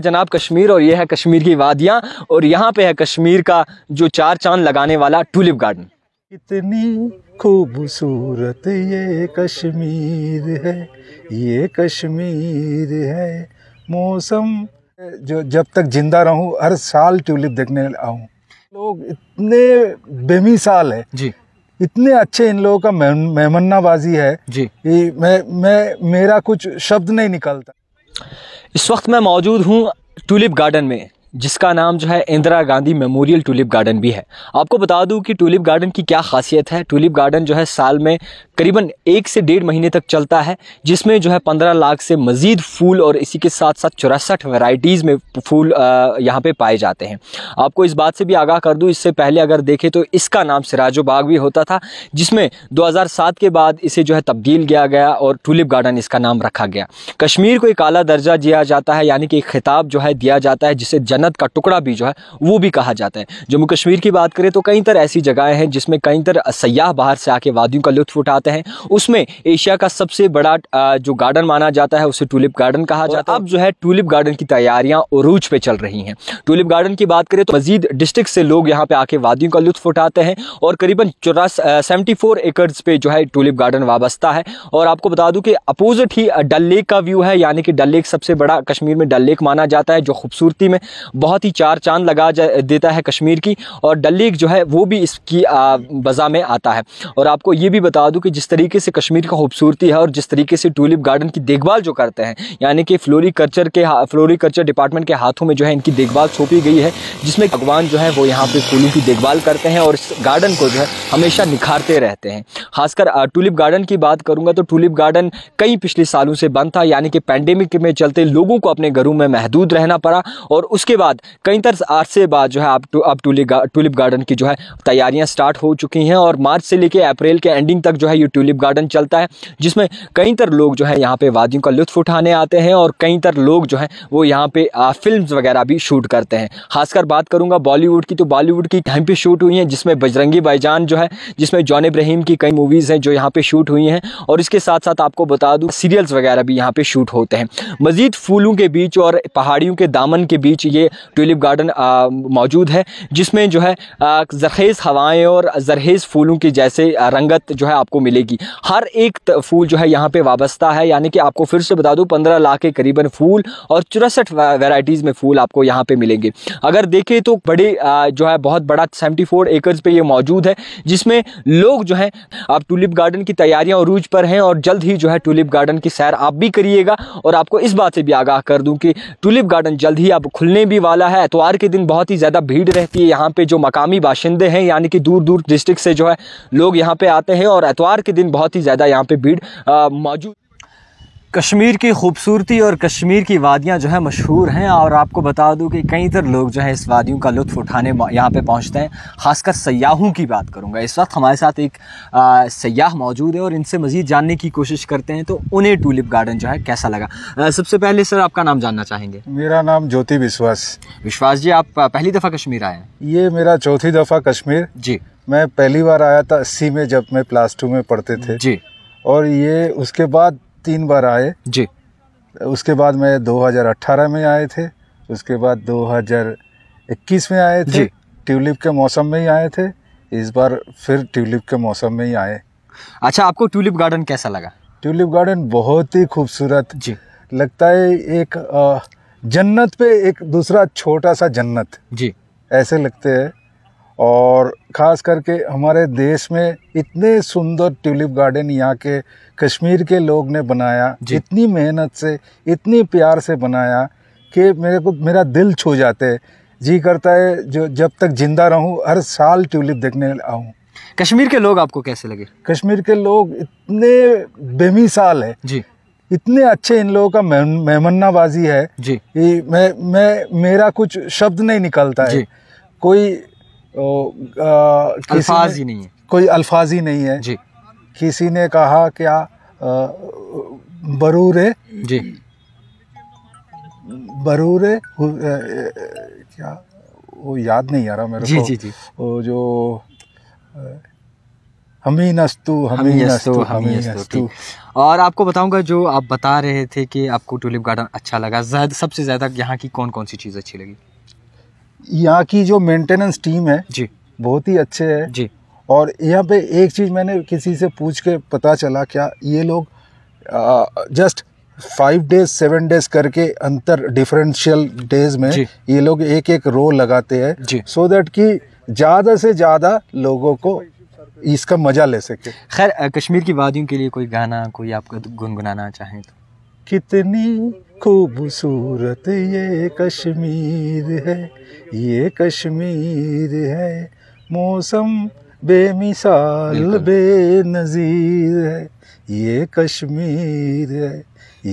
जनाब कश्मीर और ये है कश्मीर की वादियाँ और यहाँ पे है कश्मीर का जो चार चांद लगाने वाला टूलिप गार्डन कितनी खूबसूरत ये कश्मीर है ये कश्मीर है मौसम जो जब तक जिंदा रहूँ हर साल टूलिप देखने आऊँ लोग इतने बेमिसाल है जी इतने अच्छे इन लोगों का मेहमन्नाबाजी है जी मैं मैं मेरा कुछ शब्द नहीं निकलता इस वक्त मैं मौजूद हूँ टूलिप गार्डन में जिसका नाम जो है Indira Gandhi memorial tulip garden भी है आपको बता दूं कि टूलिप गार्डन की क्या खासियत है टूलिप गार्डन जो है साल में करीबन एक से डेढ़ महीने तक चलता है जिसमें जो है पंद्रह लाख से मज़ीद फूल और इसी के साथ साथ चौरासठ वेराइटीज़ में फूल यहाँ पर पाए जाते हैं आपको इस बात से भी आगाह कर दूँ इससे पहले अगर देखें तो इसका नाम सिराजो बाग भी होता था जिसमें दो के बाद इसे जो है तब्दील किया गया और टूलिप गार्डन इसका नाम रखा गया कश्मीर को एक आला दर्जा दिया जाता है यानी कि एक खिताब जो है दिया जाता है जिसे जन जन्नत का टुकड़ा भी जो है वो भी कहा जाता है जम्मू कश्मीर की बात करें तो कई तरह ऐसी जगहें हैं जिसमें कई तरह सयाह बाहर से आके वादियों का लुत्फ उठाते हैं उसमें एशिया का सबसे बड़ा जो गार्डन माना जाता है उसे टूलिप गार्डन कहा जाता है अब जो है टूलिप गार्डन की तैयारियां उरूज पे चल रही हैं टूलिप गार्डन की बात करें तो मजीद डिस्ट्रिक्ट से लोग यहाँ पे आके वादियों का लुत्फ उठाते हैं और करीबन चौरास सेवेंटी फोर एकर्स पे जो है टूलिप गार्डन वाबस्ता है और आपको बता दूं कि अपोजिट ही डल लेक का व्यू है यानी कि डल लेक सबसे बड़ा कश्मीर में डल लेक माना जाता है जो खूबसूरती में बहुत ही चार चांद लगा देता है कश्मीर की और डल लेक जो है वो भी इसकी बजा में आता है और आपको ये भी बता दूँ कि जिस तरीके से कश्मीर का खूबसूरती है और जिस तरीके से टूलिप गार्डन की देखभाल जो करते हैं यानी कि फ्लोरी कल्चर के फ्लोरी कल्चर डिपार्टमेंट के हाथों में जो है इनकी देखभाल सौंपी गई है जिसमें भगवान जो है वो यहाँ पे फूलों की देखभाल करते हैं और इस गार्डन को जो है हमेशा निखारते रहते हैं खासकर टूलिप गार्डन की बात करूँगा तो टूलिप गार्डन कई पिछले सालों से बंद था यानी कि पैंडेमिक में चलते लोगों को अपने घरों में महदूद रहना पड़ा और उसके बाद कई तरह आज से बाद जो है आप टू, अब टूलिप गा, टूलिप गार्डन की जो है तैयारियां स्टार्ट हो चुकी हैं और मार्च से लेकर अप्रैल के एंडिंग तक जो है ये टूलिप गार्डन चलता है जिसमें कई तरह लोग जो है यहाँ पे वादियों का लुत्फ उठाने आते हैं और कई तरह लोग जो है वो यहाँ पे फिल्म वगैरह भी शूट करते हैं खासकर बात करूँगा बॉलीवुड की तो बॉलीवुड की टाइम पर शूट हुई हैं जिसमें बजरंगी बाईजान जो है जिसमें जॉन इब्राहिम की कई मूवीज़ हैं जो यहाँ पर शूट हुई हैं और इसके साथ साथ आपको बता दूँ सीरियल्स वगैरह भी यहाँ पर शूट होते हैं मज़ीद फूलों के बीच और पहाड़ियों के दामन के बीच ये ट्यूलिप गार्डन मौजूद है जिसमें जो है जरखेज़ हवाएं और जरहेज़ फूलों की जैसे रंगत जो है आपको मिलेगी हर एक फूल जो है यहाँ पे वाबस्ता है यानी कि आपको फिर से बता दूँ पंद्रह लाख के करीबन फूल और चौरासठ वेराइटीज़ में फूल आपको यहाँ पर मिलेंगे अगर देखें तो बड़े जो है बहुत बड़ा सेवेंटी फोर एकर्स पर मौजूद है जिसमें लोग जो है आप टूलिप गार्डन की तैयारियाँ रूज पर हैं और जल्द ही जो है टूलिप गार्डन की सैर आप भी करिएगा और आपको इस बात से भी आगाह कर दूं कि टूलिप गार्डन जल्द ही आप खुलने भी वाला है एतवार के दिन बहुत ही ज़्यादा भीड़ रहती है यहाँ पे जो मकामी बाशिंदे हैं यानी कि दूर दूर डिस्ट्रिक्ट से जो है लोग यहाँ पे आते हैं और एतवार के दिन बहुत ही ज़्यादा यहाँ पे भीड़ मौजूद कश्मीर की खूबसूरती और कश्मीर की वादियाँ जो है मशहूर हैं और आपको बता दूँ कि कई तर लोग जो है इस वादियों का लुत्फ़ उठाने यहाँ पे पहुँचते हैं ख़ासकर सयाहों की बात करूँगा इस वक्त हमारे साथ एक सयाह मौजूद है और इनसे मज़ीद जानने की कोशिश करते हैं तो उन्हें टूलिप गार्डन जो है कैसा लगा सबसे पहले सर आपका नाम जानना चाहेंगे मेरा नाम ज्योति विश्वास विश्वास जी आप पहली दफ़ा कश्मीर आए हैं ये मेरा चौथी दफ़ा कश्मीर जी मैं पहली बार आया था अस्सी में जब मैं प्लास टू में पढ़ते थे जी और ये उसके बाद तीन बार आए जी उसके बाद मैं 2018 में आए थे उसके बाद 2021 में आए थे ट्यूलिप के मौसम में ही आए थे इस बार फिर ट्यूलिप के मौसम में ही आए अच्छा आपको ट्यूलिप गार्डन कैसा लगा ट्यूलिप गार्डन बहुत ही खूबसूरत जी लगता है एक जन्नत पे एक दूसरा छोटा सा जन्नत जी ऐसे लगते हैं और ख़ास करके हमारे देश में इतने सुंदर ट्यूलिप गार्डन यहाँ के कश्मीर के लोग ने बनाया इतनी मेहनत से इतनी प्यार से बनाया कि मेरे को मेरा दिल छू जाते है जी करता है जो जब तक जिंदा रहूँ हर साल ट्यूलिप देखने आऊँ कश्मीर के लोग आपको कैसे लगे कश्मीर के लोग इतने बेमिसाल है जी इतने अच्छे इन लोगों का मेहमन्नाबाजी है जी मैं मैं मेरा कुछ शब्द नहीं निकलता है कोई तो, अल्फाज ही नहीं है कोई अल्फाज ही नहीं है जी किसी ने कहा क्या बरूर जी बरूर क्या वो याद नहीं आ रहा मेरे जी, को जी जी वो जो हमी नस्तु हमी नस्तु हमी नस्तु और आपको बताऊंगा जो आप बता रहे थे कि आपको ट्यूलिप गार्डन अच्छा लगा सबसे ज़्यादा यहाँ की कौन कौन सी चीज़ अच्छी लगी यहाँ की जो मेंटेनेंस टीम है जी बहुत ही अच्छे है जी और यहाँ पे एक चीज़ मैंने किसी से पूछ के पता चला क्या ये लोग just five days seven days करके अंतर डिफरेंशियल डेज में ये लोग एक एक रो लगाते हैं सो दैट कि ज़्यादा से ज़्यादा लोगों को इसका मज़ा ले सके खैर कश्मीर की वादियों के लिए कोई गाना कोई आपका गुनगुनाना चाहें तो कितनी खूबसूरत ये कश्मीर है ये कश्मीर है मौसम बेमिसाल बेनज़ीर है ये कश्मीर है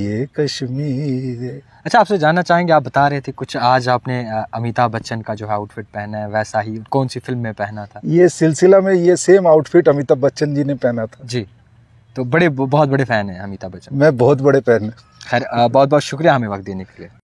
ये कश्मीर है अच्छा आपसे जानना चाहेंगे आप बता रहे थे कुछ आज आपने अमिताभ बच्चन का जो है आउटफिट पहना है वैसा ही कौन सी फिल्म में पहना था ये सिलसिला में ये सेम आउटफिट अमिताभ बच्चन जी ने पहना था जी तो बड़े बहुत बड़े फ़ैन हैं अमिताभ बच्चन मैं बहुत बड़े फ़ैन खैर बहुत बहुत शुक्रिया हमें वक्त देने के लिए